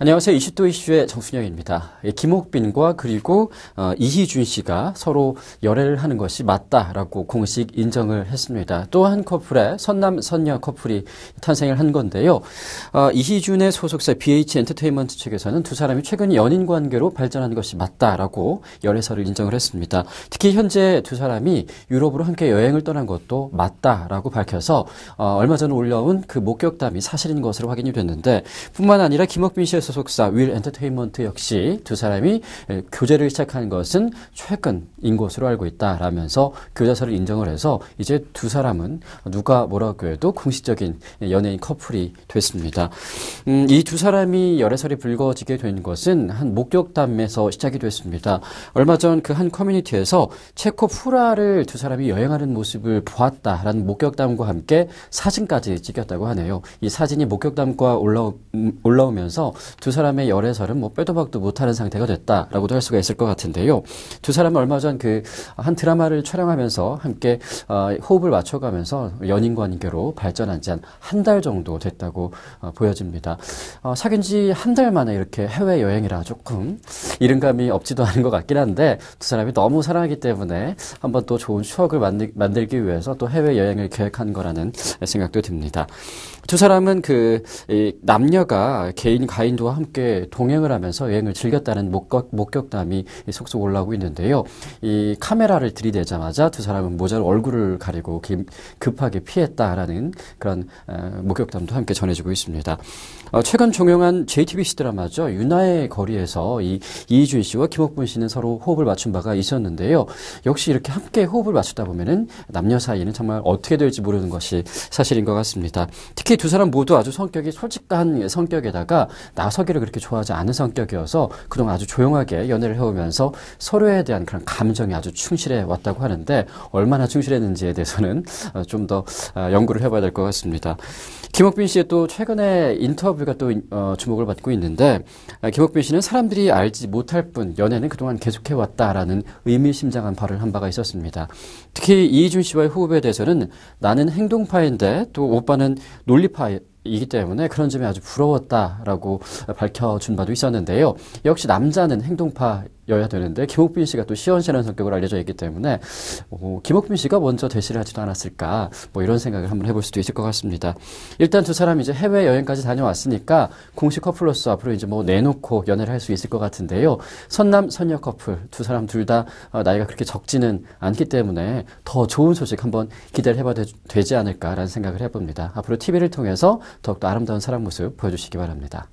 안녕하세요. 이슈도 이슈의 정순영입니다. 예, 김옥빈과 그리고 어, 이희준 씨가 서로 열애를 하는 것이 맞다라고 공식 인정을 했습니다. 또 한 커플의 선남 선녀 커플이 탄생을 한 건데요. 어, 이희준의 소속사 BH 엔터테인먼트 측에서는 두 사람이 최근 연인 관계로 발전한 것이 맞다라고 열애설을 인정을 했습니다. 특히 현재 두 사람이 유럽으로 함께 여행을 떠난 것도 맞다라고 밝혀서 어, 얼마 전에 올라온 그 목격담이 사실인 것으로 확인이 됐는데 뿐만 아니라 김옥빈 씨의 소속사 윌 엔터테인먼트 역시 두 사람이 교제를 시작한 것은 최근인 것으로 알고 있다라면서 교자서를 인정을 해서 이제 두 사람은 누가 뭐라고 해도 공식적인 연예인 커플이 됐습니다. 음, 이두 사람이 열애설이 불거지게 된 것은 한 목격담에서 시작이 됐습니다. 얼마 전 그 한 커뮤니티에서 체코 프라를 두 사람이 여행하는 모습을 보았다라는 목격담과 함께 사진까지 찍혔다고 하네요. 이 사진이 목격담과 올라오, 음, 올라오면서 두 사람의 열애설은 뭐 빼도 박도 못하는 상태가 됐다라고도 할 수가 있을 것 같은데요. 두 사람은 얼마 전 그 한 드라마를 촬영하면서 함께 어, 호흡을 맞춰가면서 연인 관계로 발전한 지한 한 달 정도 됐다고 어, 보여집니다. 어, 사귄 지 한 달 만에 이렇게 해외 여행이라 조금 이른감이 없지도 않은 것 같긴 한데 두 사람이 너무 사랑하기 때문에 한번 또 좋은 추억을 만들, 만들기 위해서 또 해외 여행을 계획한 거라는 생각도 듭니다. 두 사람은 그 남녀가 개인 가인도 모두와 함께 동행을 하면서 여행을 즐겼다는 목격, 목격담이 속속 올라오고 있는데요. 이 카메라를 들이대자마자 두 사람은 모자로 얼굴을 가리고 급하게 피했다라는 그런 어, 목격담도 함께 전해지고 있습니다. 어, 최근 종영한 JTBC 드라마죠. 유나의 거리에서 이 이희준 씨와 김옥분 씨는 서로 호흡을 맞춘 바가 있었는데요. 역시 이렇게 함께 호흡을 맞추다 보면은 남녀 사이는 정말 어떻게 될지 모르는 것이 사실인 것 같습니다. 특히 두 사람 모두 아주 성격이 솔직한 성격에다가 나서 서기를 그렇게 좋아하지 않은 성격이어서 그동안 아주 조용하게 연애를 해오면서 서로에 대한 그런 감정이 아주 충실해 왔다고 하는데 얼마나 충실했는지에 대해서는 어, 좀더 어, 연구를 해봐야 될 것 같습니다. 김옥빈 씨의 또 최근에 인터뷰가 또 어, 주목을 받고 있는데 아, 김옥빈 씨는 사람들이 알지 못할 뿐 연애는 그동안 계속해 왔다라는 의미심장한 발을한 바가 있었습니다. 특히 이희준 씨와의 호흡에 대해서는 나는 행동파인데 또 오빠는 논리파 이기 때문에 그런 점이 아주 부러웠다라고 밝혀준 바도 있었는데요. 역시 남자는 행동파 여야 되는데 김옥빈 씨가 또 시원시원한 성격으로 알려져 있기 때문에 어, 김옥빈 씨가 먼저 대시를 하지도 않았을까 뭐 이런 생각을 한번 해볼 수도 있을 것 같습니다. 일단 두 사람 이제 해외 여행까지 다녀왔으니까 공식 커플로서 앞으로 이제 뭐 내놓고 연애를 할 수 있을 것 같은데요. 선남 선녀 커플 두 사람 둘다 어, 나이가 그렇게 적지는 않기 때문에 더 좋은 소식 한번 기대를 해봐도 되지 않을까라는 생각을 해봅니다. 앞으로 TV를 통해서 더욱더 아름다운 사랑 모습 보여주시기 바랍니다.